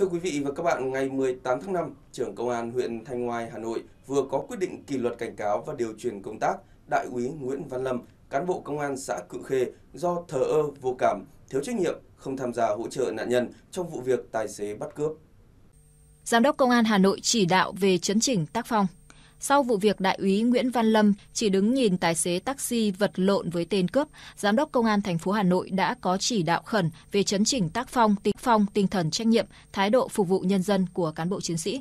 Thưa quý vị và các bạn, ngày 18 tháng 5, trưởng Công an huyện Thanh Oai, Hà Nội vừa có quyết định kỷ luật cảnh cáo và điều chuyển công tác Đại úy Nguyễn Văn Lâm, cán bộ công an xã Cự Khê do thờ ơ, vô cảm, thiếu trách nhiệm, không tham gia hỗ trợ nạn nhân trong vụ việc tài xế bắt cướp. Giám đốc Công an Hà Nội chỉ đạo về chấn chỉnh tác phong. Sau vụ việc đại úy Nguyễn Văn Lâm chỉ đứng nhìn tài xế taxi vật lộn với tên cướp, Giám đốc Công an thành phố Hà Nội đã có chỉ đạo khẩn về chấn chỉnh tác phong, tinh phong, tinh thần trách nhiệm, thái độ phục vụ nhân dân của cán bộ chiến sĩ.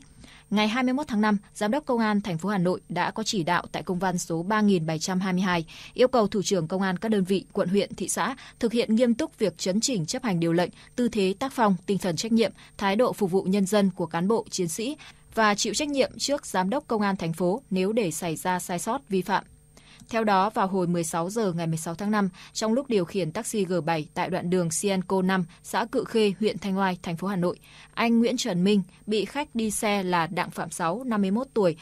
Ngày 21 tháng 5, Giám đốc Công an thành phố Hà Nội đã có chỉ đạo tại công văn số 3722 yêu cầu thủ trưởng công an các đơn vị, quận huyện, thị xã thực hiện nghiêm túc việc chấn chỉnh chấp hành điều lệnh, tư thế tác phong, tinh thần trách nhiệm, thái độ phục vụ nhân dân của cán bộ chiến sĩ và chịu trách nhiệm trước Giám đốc Công an thành phố nếu để xảy ra sai sót vi phạm. Theo đó, vào hồi 16 giờ ngày 16 tháng 5, trong lúc điều khiển taxi G7 tại đoạn đường Cienco 5, xã Cự Khê, huyện Thanh Oai, thành phố Hà Nội, anh Nguyễn Trần Minh bị khách đi xe là Đặng Phạm Sáu, 51 tuổi,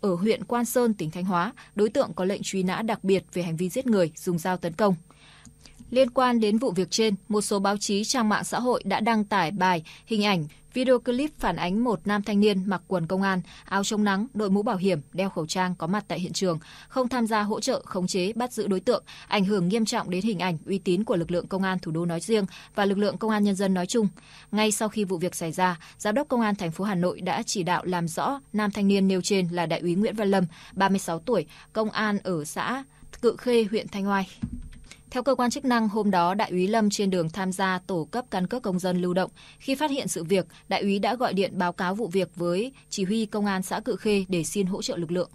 ở huyện Quan Sơn, tỉnh Thanh Hóa, đối tượng có lệnh truy nã đặc biệt về hành vi giết người, dùng dao tấn công. Liên quan đến vụ việc trên, một số báo chí trang mạng xã hội đã đăng tải bài, hình ảnh, video clip phản ánh một nam thanh niên mặc quần công an, áo chống nắng, đội mũ bảo hiểm, đeo khẩu trang có mặt tại hiện trường, không tham gia hỗ trợ khống chế bắt giữ đối tượng, ảnh hưởng nghiêm trọng đến hình ảnh uy tín của lực lượng công an thủ đô nói riêng và lực lượng công an nhân dân nói chung. Ngay sau khi vụ việc xảy ra, giám đốc công an thành phố Hà Nội đã chỉ đạo làm rõ nam thanh niên nêu trên là đại úy Nguyễn Văn Lâm, 36 tuổi, công an ở xã Cự Khê, huyện Thanh Oai. Theo cơ quan chức năng, hôm đó Đại úy Lâm trên đường tham gia tổ cấp căn cước công dân lưu động. Khi phát hiện sự việc, Đại úy đã gọi điện báo cáo vụ việc với chỉ huy công an xã Cự Khê để xin hỗ trợ lực lượng.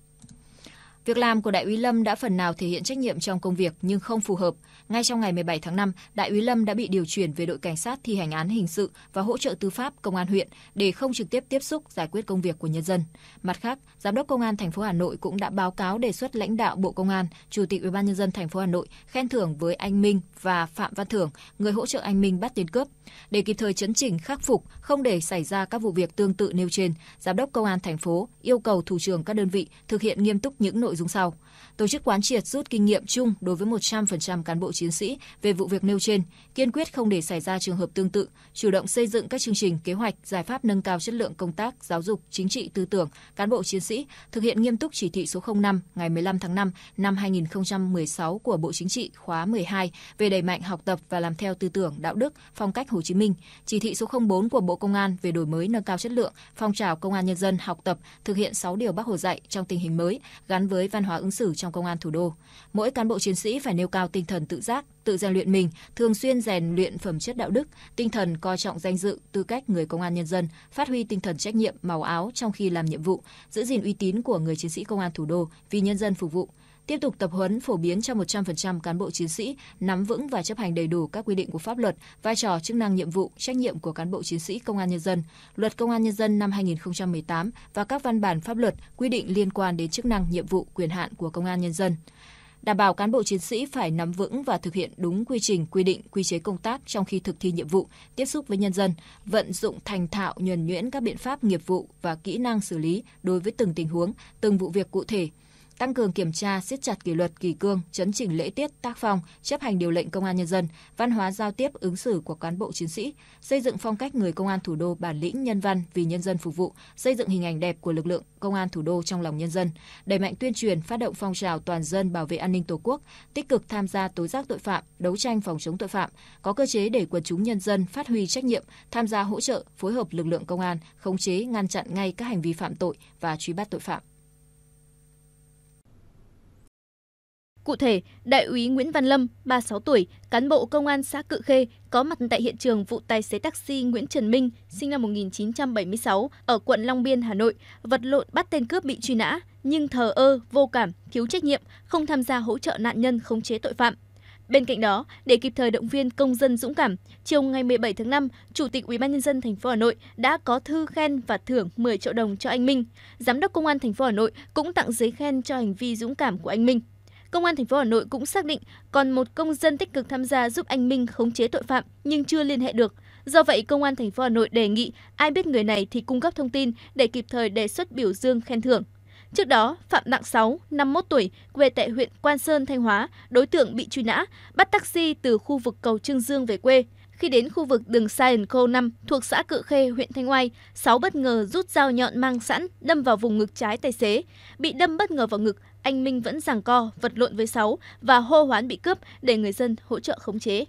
Việc làm của Đại úy Lâm đã phần nào thể hiện trách nhiệm trong công việc nhưng không phù hợp. Ngay trong ngày 17 tháng 5, Đại úy Lâm đã bị điều chuyển về đội cảnh sát thi hành án hình sự và hỗ trợ tư pháp công an huyện để không trực tiếp tiếp xúc giải quyết công việc của nhân dân. Mặt khác, Giám đốc Công an thành phố Hà Nội cũng đã báo cáo đề xuất lãnh đạo Bộ Công an, Chủ tịch Ủy ban nhân dân thành phố Hà Nội khen thưởng với anh Minh và Phạm Văn Thưởng, người hỗ trợ anh Minh bắt tiền cướp để kịp thời chấn chỉnh khắc phục không để xảy ra các vụ việc tương tự nêu trên. Giám đốc Công an thành phố yêu cầu thủ trưởng các đơn vị thực hiện nghiêm túc những nội dung sau. Tổ chức quán triệt rút kinh nghiệm chung đối với 100% cán bộ chiến sĩ về vụ việc nêu trên, kiên quyết không để xảy ra trường hợp tương tự, chủ động xây dựng các chương trình, kế hoạch, giải pháp nâng cao chất lượng công tác giáo dục, chính trị tư tưởng cán bộ chiến sĩ, thực hiện nghiêm túc chỉ thị số 05 ngày 15 tháng 5 năm 2016 của Bộ Chính trị khóa 12 về đẩy mạnh học tập và làm theo tư tưởng, đạo đức, phong cách Hồ Chí Minh, chỉ thị số 04 của Bộ Công an về đổi mới nâng cao chất lượng phong trào công an nhân dân học tập thực hiện 6 điều Bác Hồ dạy trong tình hình mới gắn với với văn hóa ứng xử trong công an thủ đô. Mỗi cán bộ chiến sĩ phải nêu cao tinh thần tự giác, tự rèn luyện mình, thường xuyên rèn luyện phẩm chất đạo đức, tinh thần coi trọng danh dự, tư cách người công an nhân dân, phát huy tinh thần trách nhiệm, màu áo trong khi làm nhiệm vụ, giữ gìn uy tín của người chiến sĩ công an thủ đô vì nhân dân phục vụ tiếp tục tập huấn phổ biến cho 100% cán bộ chiến sĩ nắm vững và chấp hành đầy đủ các quy định của pháp luật, vai trò, chức năng, nhiệm vụ, trách nhiệm của cán bộ chiến sĩ công an nhân dân, luật công an nhân dân năm 2018 và các văn bản pháp luật quy định liên quan đến chức năng, nhiệm vụ, quyền hạn của công an nhân dân đảm bảo cán bộ chiến sĩ phải nắm vững và thực hiện đúng quy trình, quy định, quy chế công tác trong khi thực thi nhiệm vụ, tiếp xúc với nhân dân, vận dụng thành thạo nhuần nhuyễn các biện pháp nghiệp vụ và kỹ năng xử lý đối với từng tình huống, từng vụ việc cụ thể, tăng cường kiểm tra, siết chặt kỷ luật kỳ cương, chấn chỉnh lễ tiết, tác phong, chấp hành điều lệnh công an nhân dân, văn hóa giao tiếp ứng xử của cán bộ chiến sĩ, xây dựng phong cách người công an thủ đô bản lĩnh nhân văn vì nhân dân phục vụ, xây dựng hình ảnh đẹp của lực lượng công an thủ đô trong lòng nhân dân, đẩy mạnh tuyên truyền, phát động phong trào toàn dân bảo vệ an ninh Tổ quốc, tích cực tham gia tố giác tội phạm, đấu tranh phòng chống tội phạm, có cơ chế để quần chúng nhân dân phát huy trách nhiệm, tham gia hỗ trợ, phối hợp lực lượng công an khống chế, ngăn chặn ngay các hành vi phạm tội và truy bắt tội phạm. Cụ thể, Đại úy Nguyễn Văn Lâm, 36 tuổi, cán bộ công an xã Cự Khê, có mặt tại hiện trường vụ tài xế taxi Nguyễn Trần Minh, sinh năm 1976, ở quận Long Biên, Hà Nội, vật lộn bắt tên cướp bị truy nã, nhưng thờ ơ, vô cảm, thiếu trách nhiệm, không tham gia hỗ trợ nạn nhân khống chế tội phạm. Bên cạnh đó, để kịp thời động viên công dân dũng cảm, chiều ngày 17 tháng 5, Chủ tịch UBND thành phố Hà Nội đã có thư khen và thưởng 10 triệu đồng cho anh Minh. Giám đốc Công an thành phố Hà Nội cũng tặng giấy khen cho hành vi dũng cảm của anh Minh. Công an thành phố Hà Nội cũng xác định còn một công dân tích cực tham gia giúp anh Minh khống chế tội phạm nhưng chưa liên hệ được. Do vậy, Công an thành phố Hà Nội đề nghị ai biết người này thì cung cấp thông tin để kịp thời đề xuất biểu dương khen thưởng. Trước đó, Phạm Đặng Sáu, 51 tuổi, quê tại huyện Quan Sơn, Thanh Hóa, đối tượng bị truy nã, bắt taxi từ khu vực cầu Trương Dương về quê. Khi đến khu vực đường Silent Cove 5 thuộc xã Cự Khê, huyện Thanh Oai, Sáu bất ngờ rút dao nhọn mang sẵn đâm vào vùng ngực trái tài xế. Bị đâm bất ngờ vào ngực, anh Minh vẫn giằng co, vật lộn với Sáu và hô hoán bị cướp để người dân hỗ trợ khống chế.